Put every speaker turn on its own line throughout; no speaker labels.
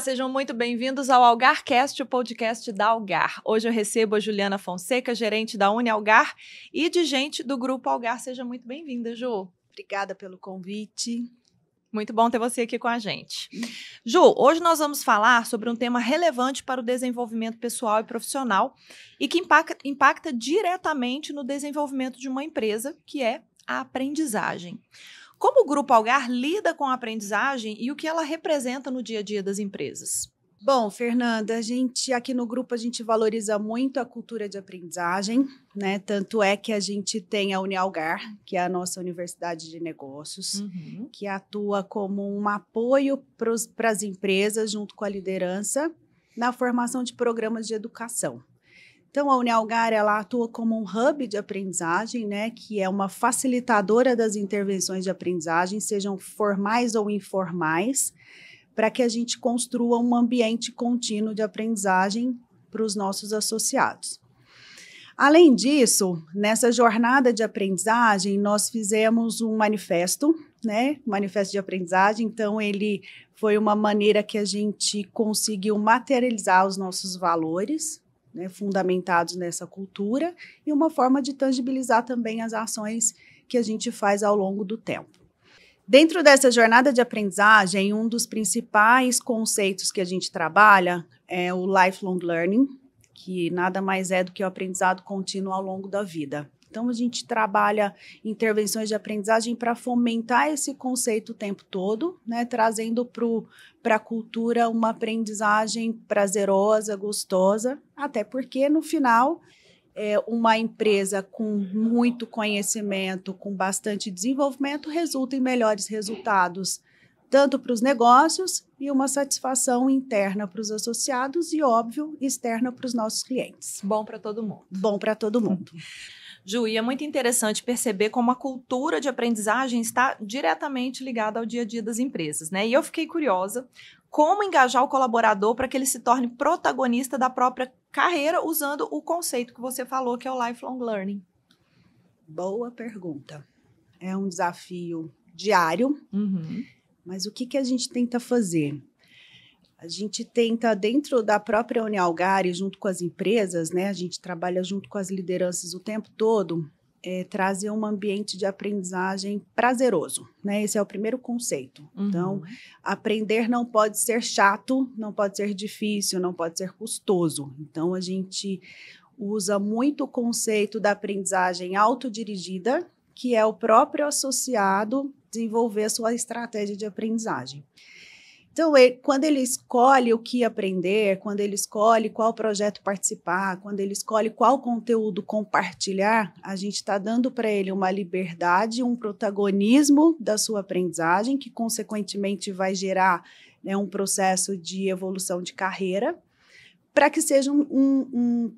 Olá, sejam muito bem-vindos ao Algarcast, o podcast da Algar. Hoje eu recebo a Juliana Fonseca, gerente da Uni Algar e de gente do grupo Algar. Seja muito bem-vinda, Ju. Obrigada pelo convite. Muito bom ter você aqui com a gente. Hum. Ju, hoje nós vamos falar sobre um tema relevante para o desenvolvimento pessoal e profissional e que impacta, impacta diretamente no desenvolvimento de uma empresa, que é a aprendizagem. Como o Grupo Algar lida com a aprendizagem e o que ela representa no dia a dia das empresas? Bom, Fernanda, a gente aqui no grupo a gente valoriza
muito a cultura de aprendizagem, né? Tanto é que a gente tem a Unialgar, que é a nossa universidade de negócios, uhum. que atua como um apoio para as empresas junto com a liderança na formação de programas de educação. Então, a Unialgar ela atua como um hub de aprendizagem, né, que é uma facilitadora das intervenções de aprendizagem, sejam formais ou informais, para que a gente construa um ambiente contínuo de aprendizagem para os nossos associados. Além disso, nessa jornada de aprendizagem, nós fizemos um manifesto, né? Manifesto de aprendizagem. Então, ele foi uma maneira que a gente conseguiu materializar os nossos valores, né, fundamentados nessa cultura e uma forma de tangibilizar também as ações que a gente faz ao longo do tempo. Dentro dessa jornada de aprendizagem, um dos principais conceitos que a gente trabalha é o lifelong learning, que nada mais é do que o aprendizado contínuo ao longo da vida. Então, a gente trabalha intervenções de aprendizagem para fomentar esse conceito o tempo todo, né? trazendo para a cultura uma aprendizagem prazerosa, gostosa, até porque, no final, é, uma empresa com muito conhecimento, com bastante desenvolvimento, resulta em melhores resultados, tanto para os negócios e uma satisfação interna para os associados e, óbvio, externa para os nossos
clientes. Bom para todo mundo. Bom para todo mundo. Ju, e é muito interessante perceber como a cultura de aprendizagem está diretamente ligada ao dia a dia das empresas, né? E eu fiquei curiosa como engajar o colaborador para que ele se torne protagonista da própria carreira usando o conceito que você falou, que é o lifelong learning. Boa pergunta.
É um desafio diário, uhum. mas o que, que a gente tenta fazer? A gente tenta, dentro da própria União Unialgari, junto com as empresas, né, a gente trabalha junto com as lideranças o tempo todo, é, trazer um ambiente de aprendizagem prazeroso, né? Esse é o primeiro conceito. Uhum. Então, aprender não pode ser chato, não pode ser difícil, não pode ser custoso. Então, a gente usa muito o conceito da aprendizagem autodirigida, que é o próprio associado desenvolver sua estratégia de aprendizagem. Então, ele, é, quando ele escolhe o que aprender, quando ele escolhe qual projeto participar, quando ele escolhe qual conteúdo compartilhar, a gente está dando para ele uma liberdade, um protagonismo da sua aprendizagem, que consequentemente vai gerar né, um processo de evolução de carreira, para que seja um, um,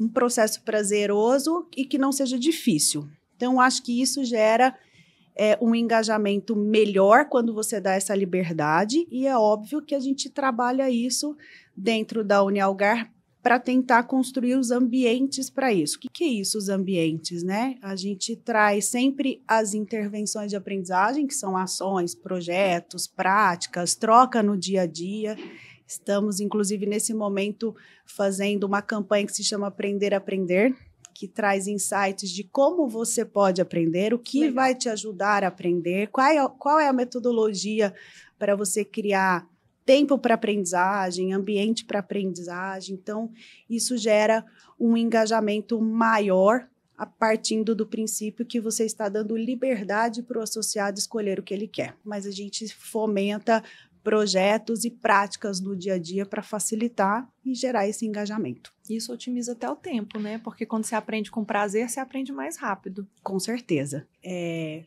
um processo prazeroso e que não seja difícil. Então, acho que isso gera é, um engajamento melhor quando você dá essa liberdade, e é óbvio que a gente trabalha isso dentro da Unialgar para tentar construir os ambientes para isso. O que, que, é isso, os ambientes, né? A gente traz sempre as intervenções de aprendizagem, que são ações, projetos, práticas, troca no dia a dia. Estamos, inclusive, nesse momento, fazendo uma campanha que se chama Aprender a Aprender, que traz insights de como você pode aprender, o que Legal. vai te ajudar a aprender, qual é, qual é a metodologia para você criar tempo para aprendizagem, ambiente para aprendizagem. Então, isso gera um engajamento maior a partindo do princípio que você está dando liberdade para o associado escolher o que ele quer. Mas a gente fomenta projetos e práticas do dia a dia para facilitar e gerar esse engajamento. Isso otimiza até o tempo, né? Porque quando você aprende com prazer, você aprende mais rápido. Com certeza. É,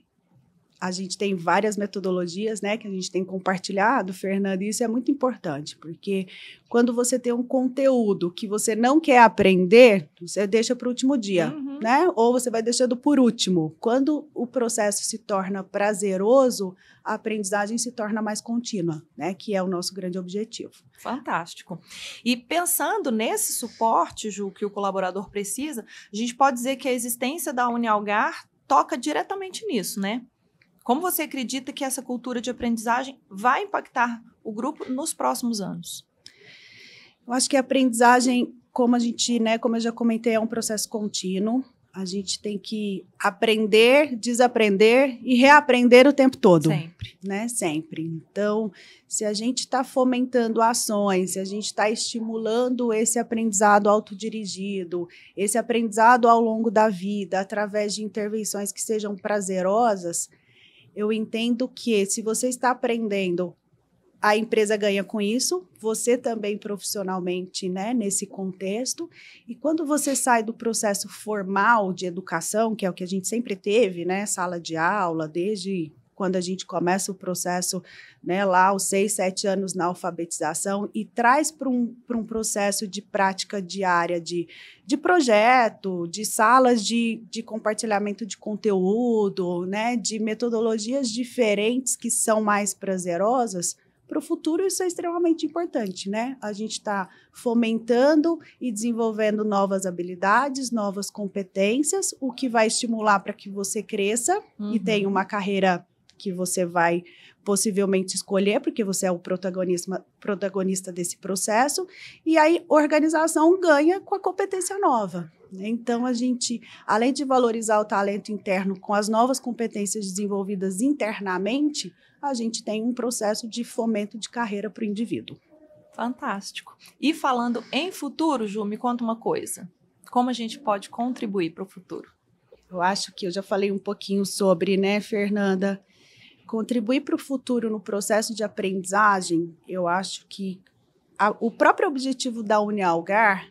a gente tem várias metodologias, né, que a gente tem compartilhado, Fernanda. e isso é muito importante, porque quando você tem um conteúdo que você não quer aprender, você deixa para o último dia. Uhum uhum. né? Ou você vai deixando por último. Quando o processo se torna prazeroso, a aprendizagem se torna mais contínua,
né? Que é o nosso grande objetivo. Fantástico. E pensando nesse suporte, Ju, que o colaborador precisa, a gente pode dizer que a existência da Unialgar toca diretamente nisso, né? Como você acredita que essa cultura de aprendizagem vai impactar o grupo nos próximos anos? Eu acho que a aprendizagem, como a
gente, né, como eu já comentei, é um processo contínuo. A gente tem que aprender, desaprender e reaprender o tempo todo. Sempre. Né? Sempre. Então, se a gente está fomentando ações, se a gente está estimulando esse aprendizado autodirigido, esse aprendizado ao longo da vida, através de intervenções que sejam prazerosas, eu entendo que se você está aprendendo a empresa ganha com isso, você também profissionalmente, né, nesse contexto. E quando você sai do processo formal de educação, que é o que a gente sempre teve, né, sala de aula, desde quando a gente começa o processo, né, lá os seis, sete anos na alfabetização, e traz para um, um processo de prática diária, de, de projeto, de salas de, de compartilhamento de conteúdo, né, de metodologias diferentes que são mais prazerosas para o futuro isso é extremamente importante, né? A gente está fomentando e desenvolvendo novas habilidades, novas competências, o que vai estimular para que você cresça uhum. e tenha uma carreira que você vai possivelmente escolher, porque você é o protagonista, protagonista desse processo, e aí organização ganha com a competência nova. Né? Então, a gente, além de valorizar o talento interno com as novas competências desenvolvidas internamente, a gente tem um processo de fomento
de carreira para o indivíduo. Fantástico. E falando em futuro, Ju, me conta uma coisa. Como a gente pode contribuir para o futuro? Eu acho que eu já falei um pouquinho
sobre, né, Fernanda? Contribuir para o futuro no processo de aprendizagem, eu acho que a, o próprio objetivo da Unialgar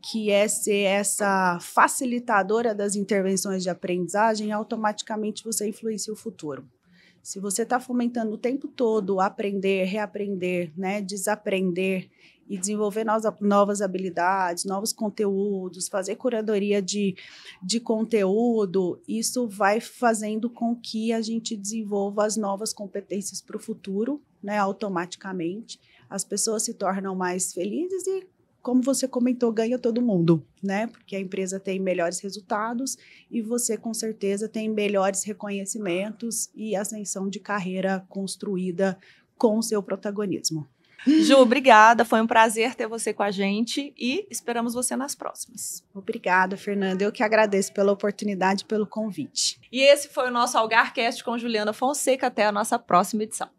que é ser essa facilitadora das intervenções de aprendizagem, automaticamente você influencia o futuro. Se você está fomentando o tempo todo aprender, reaprender, né, desaprender e desenvolver novas habilidades, novos conteúdos, fazer curadoria de, de conteúdo, isso vai fazendo com que a gente desenvolva as novas competências para o futuro, né, automaticamente. As pessoas se tornam mais felizes e como você comentou, ganha todo mundo, né? Porque a empresa tem melhores resultados e você, com certeza, tem melhores
reconhecimentos e ascensão de carreira construída com o seu protagonismo. Ju, obrigada. Foi um prazer ter você com a gente e esperamos você nas próximas. Obrigada, Fernanda. Eu que agradeço pela oportunidade e pelo convite. E esse foi o nosso Algarcast com Juliana Fonseca. Até a nossa próxima edição.